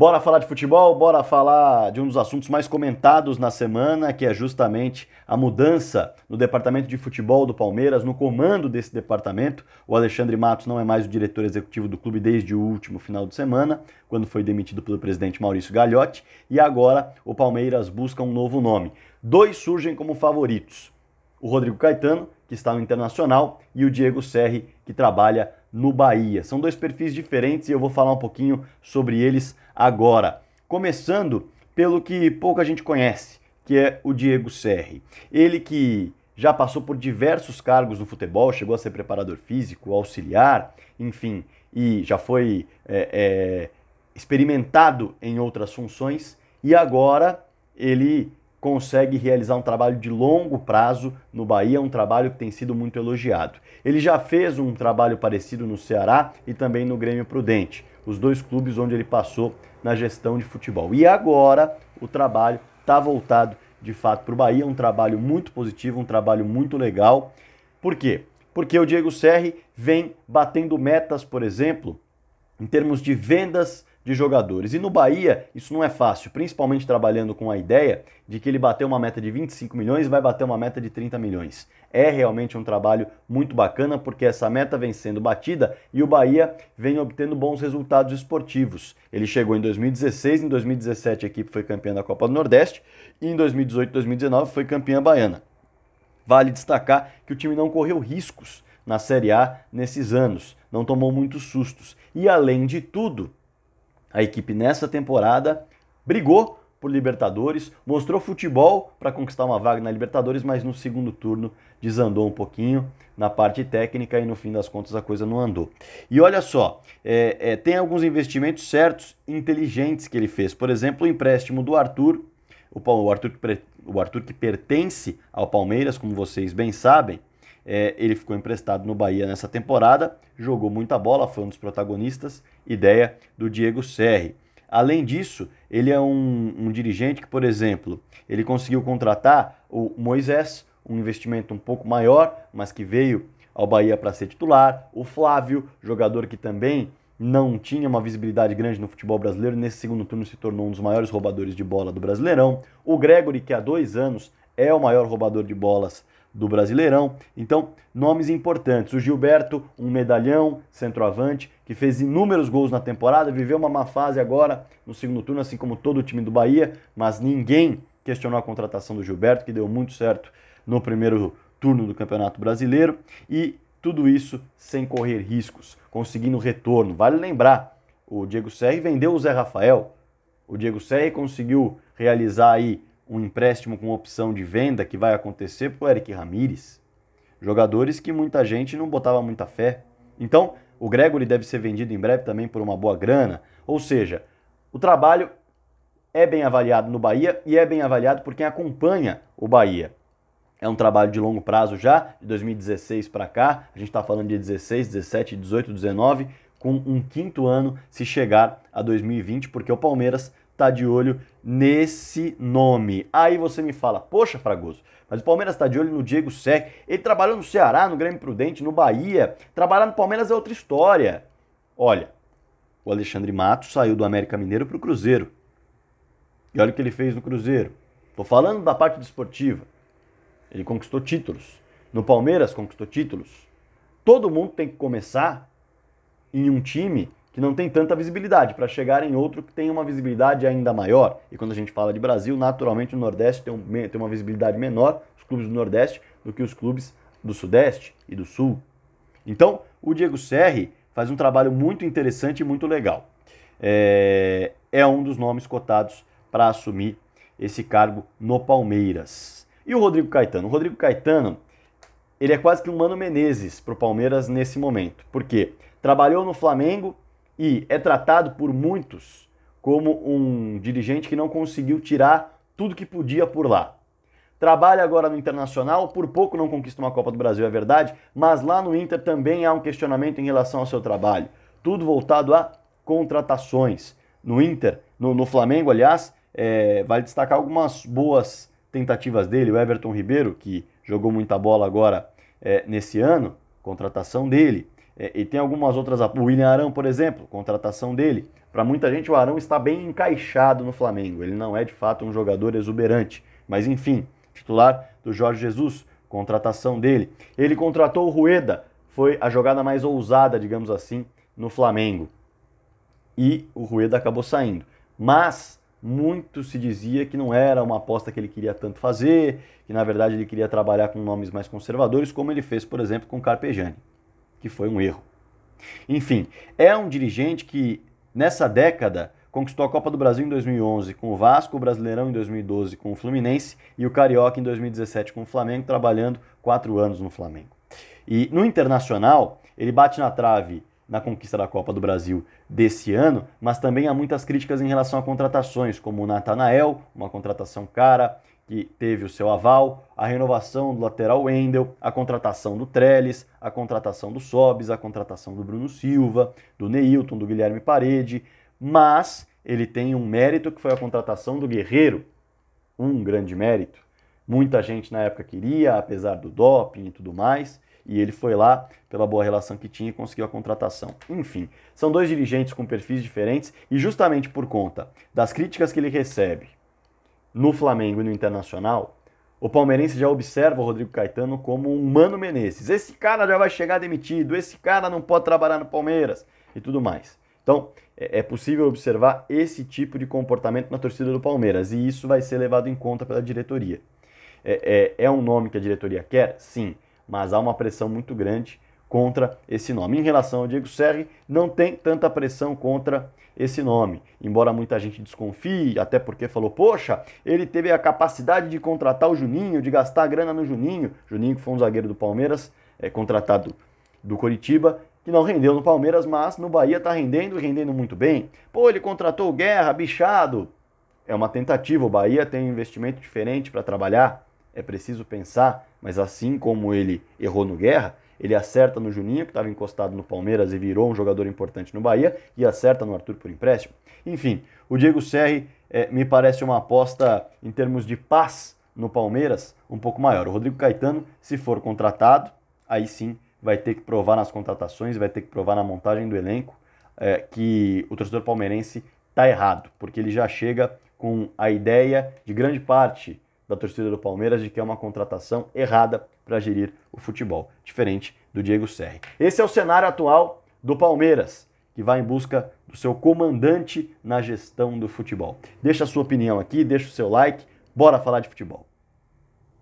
Bora falar de futebol, bora falar de um dos assuntos mais comentados na semana, que é justamente a mudança no departamento de futebol do Palmeiras, no comando desse departamento. O Alexandre Matos não é mais o diretor executivo do clube desde o último final de semana, quando foi demitido pelo presidente Maurício Gagliotti, e agora o Palmeiras busca um novo nome. Dois surgem como favoritos: o Rodrigo Caetano, que está no Internacional, e o Diego Serri, que trabalha no Bahia. São dois perfis diferentes e eu vou falar um pouquinho sobre eles agora. Começando pelo que pouca gente conhece, que é o Diego Serri. Ele que já passou por diversos cargos no futebol, chegou a ser preparador físico, auxiliar, enfim, e já foi é, é, experimentado em outras funções. E agora ele consegue realizar um trabalho de longo prazo no Bahia, um trabalho que tem sido muito elogiado. Ele já fez um trabalho parecido no Ceará e também no Grêmio Prudente, os dois clubes onde ele passou na gestão de futebol. E agora o trabalho está voltado de fato para o Bahia, um trabalho muito positivo, um trabalho muito legal. Por quê? Porque o Diego Serri vem batendo metas, por exemplo, em termos de vendas de jogadores. E no Bahia, isso não é fácil, principalmente trabalhando com a ideia de que ele bateu uma meta de 25 milhões e vai bater uma meta de 30 milhões. É realmente um trabalho muito bacana porque essa meta vem sendo batida e o Bahia vem obtendo bons resultados esportivos. Ele chegou em 2016, em 2017 a equipe foi campeã da Copa do Nordeste e em 2018 2019 foi campeã baiana. Vale destacar que o time não correu riscos na Série A nesses anos, não tomou muitos sustos. E além de tudo, a equipe nessa temporada brigou por Libertadores, mostrou futebol para conquistar uma vaga na Libertadores, mas no segundo turno desandou um pouquinho na parte técnica e no fim das contas a coisa não andou. E olha só, é, é, tem alguns investimentos certos, inteligentes que ele fez. Por exemplo, o empréstimo do Arthur, o, o Arthur, o Arthur que pertence ao Palmeiras, como vocês bem sabem, é, ele ficou emprestado no Bahia nessa temporada, jogou muita bola, foi um dos protagonistas, ideia do Diego Serri. Além disso, ele é um, um dirigente que, por exemplo, ele conseguiu contratar o Moisés, um investimento um pouco maior, mas que veio ao Bahia para ser titular. O Flávio, jogador que também não tinha uma visibilidade grande no futebol brasileiro, nesse segundo turno se tornou um dos maiores roubadores de bola do Brasileirão. O Gregory, que há dois anos é o maior roubador de bolas do Brasileirão. Então, nomes importantes. O Gilberto, um medalhão, centroavante, que fez inúmeros gols na temporada, viveu uma má fase agora no segundo turno, assim como todo o time do Bahia, mas ninguém questionou a contratação do Gilberto, que deu muito certo no primeiro turno do Campeonato Brasileiro. E tudo isso sem correr riscos, conseguindo retorno. Vale lembrar, o Diego Serri vendeu o Zé Rafael. O Diego Serri conseguiu realizar aí um empréstimo com opção de venda que vai acontecer para o Eric Ramírez. Jogadores que muita gente não botava muita fé. Então, o Gregory deve ser vendido em breve também por uma boa grana. Ou seja, o trabalho é bem avaliado no Bahia e é bem avaliado por quem acompanha o Bahia. É um trabalho de longo prazo já, de 2016 para cá. A gente está falando de 16, 17, 18, 19, com um quinto ano se chegar a 2020, porque o Palmeiras está de olho nesse nome. Aí você me fala, poxa, Fragoso, mas o Palmeiras está de olho no Diego Sec. Ele trabalhou no Ceará, no Grêmio Prudente, no Bahia. Trabalhar no Palmeiras é outra história. Olha, o Alexandre Matos saiu do América Mineiro para o Cruzeiro. E olha o que ele fez no Cruzeiro. Tô falando da parte desportiva. Ele conquistou títulos. No Palmeiras conquistou títulos. Todo mundo tem que começar em um time que não tem tanta visibilidade, para chegar em outro que tem uma visibilidade ainda maior. E quando a gente fala de Brasil, naturalmente o Nordeste tem, um, tem uma visibilidade menor, os clubes do Nordeste, do que os clubes do Sudeste e do Sul. Então, o Diego Serri faz um trabalho muito interessante e muito legal. É, é um dos nomes cotados para assumir esse cargo no Palmeiras. E o Rodrigo Caetano? O Rodrigo Caetano, ele é quase que um Mano Menezes para o Palmeiras nesse momento. Por quê? Trabalhou no Flamengo, e é tratado por muitos como um dirigente que não conseguiu tirar tudo que podia por lá. Trabalha agora no Internacional, por pouco não conquista uma Copa do Brasil, é verdade, mas lá no Inter também há um questionamento em relação ao seu trabalho. Tudo voltado a contratações. No Inter, no, no Flamengo, aliás, é, vale destacar algumas boas tentativas dele. O Everton Ribeiro, que jogou muita bola agora é, nesse ano, contratação dele. É, e tem algumas outras. O William Arão, por exemplo, contratação dele. Para muita gente, o Arão está bem encaixado no Flamengo. Ele não é de fato um jogador exuberante. Mas enfim, titular do Jorge Jesus, contratação dele. Ele contratou o Rueda, foi a jogada mais ousada, digamos assim, no Flamengo. E o Rueda acabou saindo. Mas muito se dizia que não era uma aposta que ele queria tanto fazer, que na verdade ele queria trabalhar com nomes mais conservadores, como ele fez, por exemplo, com Carpegiani que foi um erro. Enfim, é um dirigente que nessa década conquistou a Copa do Brasil em 2011 com o Vasco, o Brasileirão em 2012 com o Fluminense e o Carioca em 2017 com o Flamengo, trabalhando quatro anos no Flamengo. E no Internacional, ele bate na trave na conquista da Copa do Brasil desse ano, mas também há muitas críticas em relação a contratações, como o Natanael, uma contratação cara, que teve o seu aval, a renovação do lateral Wendel, a contratação do Trellis, a contratação do Sobes, a contratação do Bruno Silva, do Neilton, do Guilherme Parede, mas ele tem um mérito que foi a contratação do Guerreiro, um grande mérito. Muita gente na época queria, apesar do doping e tudo mais, e ele foi lá pela boa relação que tinha e conseguiu a contratação. Enfim, são dois dirigentes com perfis diferentes e justamente por conta das críticas que ele recebe no Flamengo e no Internacional, o palmeirense já observa o Rodrigo Caetano como um Mano Menezes. Esse cara já vai chegar demitido, esse cara não pode trabalhar no Palmeiras e tudo mais. Então, é, é possível observar esse tipo de comportamento na torcida do Palmeiras e isso vai ser levado em conta pela diretoria. É, é, é um nome que a diretoria quer? Sim, mas há uma pressão muito grande contra esse nome. Em relação ao Diego Serri, não tem tanta pressão contra esse nome, embora muita gente desconfie, até porque falou: poxa, ele teve a capacidade de contratar o Juninho, de gastar grana no Juninho. Juninho, que foi um zagueiro do Palmeiras, é contratado do Coritiba, que não rendeu no Palmeiras, mas no Bahia está rendendo e rendendo muito bem. Pô, ele contratou o Guerra, bichado. É uma tentativa, o Bahia tem um investimento diferente para trabalhar, é preciso pensar, mas assim como ele errou no Guerra, ele acerta no Juninho, que estava encostado no Palmeiras e virou um jogador importante no Bahia, e acerta no Arthur por empréstimo. Enfim, o Diego Serri é, me parece uma aposta em termos de paz no Palmeiras um pouco maior. O Rodrigo Caetano, se for contratado, aí sim vai ter que provar nas contratações, vai ter que provar na montagem do elenco é, que o torcedor palmeirense está errado, porque ele já chega com a ideia de grande parte da torcida do Palmeiras de que é uma contratação errada para gerir o futebol, diferente do Diego Serri. Esse é o cenário atual do Palmeiras, que vai em busca do seu comandante na gestão do futebol. Deixa a sua opinião aqui, deixa o seu like, bora falar de futebol.